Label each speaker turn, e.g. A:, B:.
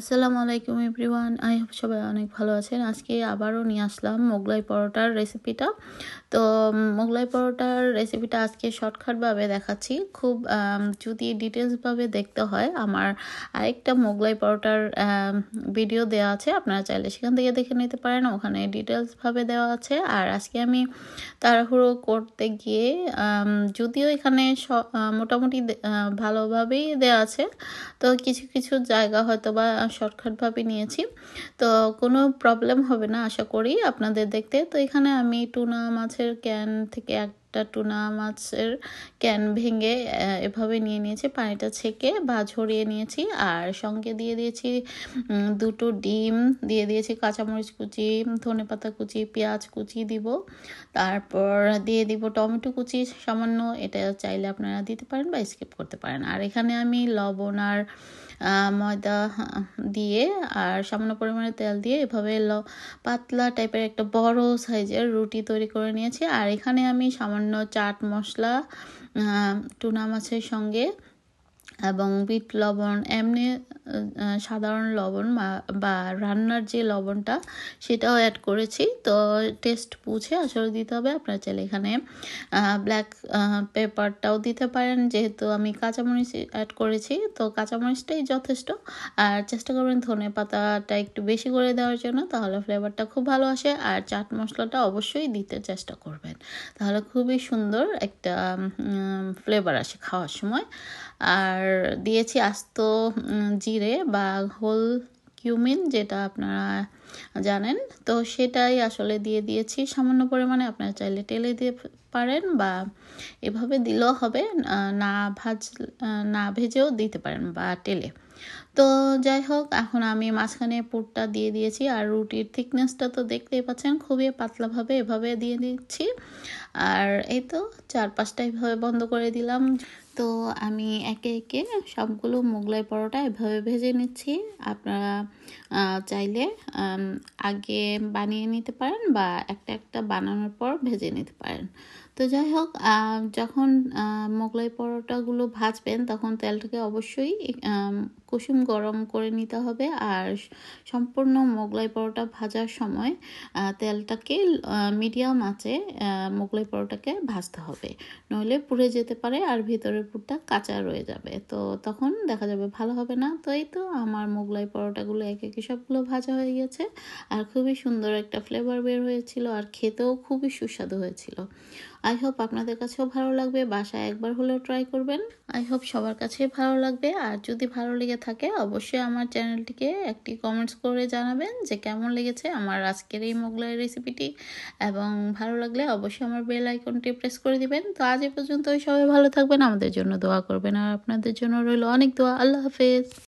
A: আসসালামু আলাইকুম everyone I hope সবাই অনেক ভালো আছেন আজকে আবারও নিয়ে আসলাম মোগলাই পরোটার রেসিপিটা তো মোগলাই পরোটার রেসিপিটা আজকে শর্টকাটভাবে দেখাচ্ছি খুব যদি ডিটেলসভাবে দেখতে হয় আমার আরেকটা মোগলাই পরোটার ভিডিও দেওয়া আছে আপনারা চাইলে সেখান থেকে দেখে নিতে পারেন ওখানে ডিটেলসভাবে দেওয়া আছে আর আজকে আমি তাড়াহুড়ো করতে গিয়ে যদিও এখানে স মোটামুটি ভালোভাবেই দেওয়া আছে তো কিছু কিছু জায়গা হয়তো বা শর্টকাটভাবে নিয়েছি তো কোনো প্রবলেম হবে না আশা করি আপনাদের দেখতে তো এখানে আমি টুনা মাছের ক্যান থেকে এক একটা টুনা মাছের ক্যান ভেঙে এভাবে নিয়ে নিয়েছি পানিটা ছেঁকে বা ঝরিয়ে নিয়েছি আর সঙ্গে দিয়ে দিয়েছি দুটো ডিম দিয়ে দিয়েছি কাঁচামরিচ কুচি ধনে পাতা কুচি পেঁয়াজ কুচি দিব তারপর দিয়ে দিব টমেটো কুচি সামান্য এটা চাইলে আপনারা দিতে পারেন বা স্কিপ করতে পারেন আর এখানে আমি লবণ আর ময়দা দিয়ে আর সামান্য পরিমাণে তেল দিয়ে এভাবে পাতলা টাইপের একটা বড় সাইজের রুটি তৈরি করে নিয়েছি আর এখানে আমি সামান্য সামান্য চাট মশলা টুনা মাছের সঙ্গে এবং বিট লবণ এমনি সাধারণ লবণ বা রান্নার যে লবণটা সেটাও অ্যাড করেছি তো টেস্ট বুঝে আসলে দিতে হবে আপনারা চাইলে এখানে ব্ল্যাক পেপারটাও দিতে পারেন যেহেতু আমি কাঁচামরিচ অ্যাড করেছি তো কাঁচামরিচটাই যথেষ্ট আর চেষ্টা করবেন ধনে পাতাটা একটু বেশি করে দেওয়ার জন্য তাহলে ফ্লেভারটা খুব ভালো আসে আর চাট মশলাটা অবশ্যই দিতে চেষ্টা করবেন তাহলে খুবই সুন্দর একটা ফ্লেভার আসে খাওয়ার সময় আর দিয়েছি আস্ত জিরে বা হোল কিউমিন যেটা আপনারা জানেন তো সেটাই আসলে দিয়ে দিয়েছি সামান্য পরিমাণে আপনারা চাইলে টেলে দিয়ে পারেন বা এভাবে দিলেও হবে না ভাজ না ভেজেও দিতে পারেন বা টেলে তো যাই হোক এখন আমি মাঝখানে পুরটা দিয়ে দিয়েছি আর রুটির থিকনেসটা তো দেখতেই পাচ্ছেন খুবই পাতলাভাবে এভাবে দিয়ে দিচ্ছি আর এই তো চার পাঁচটা এভাবে বন্ধ করে দিলাম তো আমি একে একে সবগুলো মোগলাই পরোটা এভাবে ভেজে নিচ্ছি আপনারা চাইলে আগে বানিয়ে নিতে পারেন বা একটা একটা বানানোর পর ভেজে নিতে পারেন তো যাই হোক যখন মোগলাই পরোটাগুলো ভাজবেন তখন তেলটাকে অবশ্যই কুসুম গরম করে নিতে হবে আর সম্পূর্ণ মোগলাই পরোটা ভাজার সময় তেলটাকে মিডিয়াম আছে মোগলাই পরোটাকে ভাজতে হবে নইলে পুড়ে যেতে পারে আর ভিতরের পুরটা কাঁচা রয়ে যাবে তো তখন দেখা যাবে ভালো হবে না তো এই তো আমার মোগলাই পরোটাগুলো এক একে সবগুলো ভাজা হয়ে গেছে আর খুবই সুন্দর একটা ফ্লেভার বের হয়েছিল আর খেতেও খুবই সুস্বাদু হয়েছিল আই হোপ আপনাদের কাছেও ভালো লাগবে বাসায় একবার হলেও ট্রাই করবেন আই হোপ সবার কাছেই ভালো লাগবে আর যদি ভালো লেগে থাকে অবশ্যই আমার চ্যানেলটিকে একটি কমেন্টস করে জানাবেন যে কেমন লেগেছে আমার আজকের এই মোগলাই রেসিপিটি এবং ভালো লাগলে অবশ্যই আমার বেল আইকনটি প্রেস করে দিবেন তো আজ এ পর্যন্ত সবাই ভালো থাকবেন আমাদের জন্য দোয়া করবেন আর আপনাদের জন্য রইল অনেক দোয়া আল্লাহ হাফেজ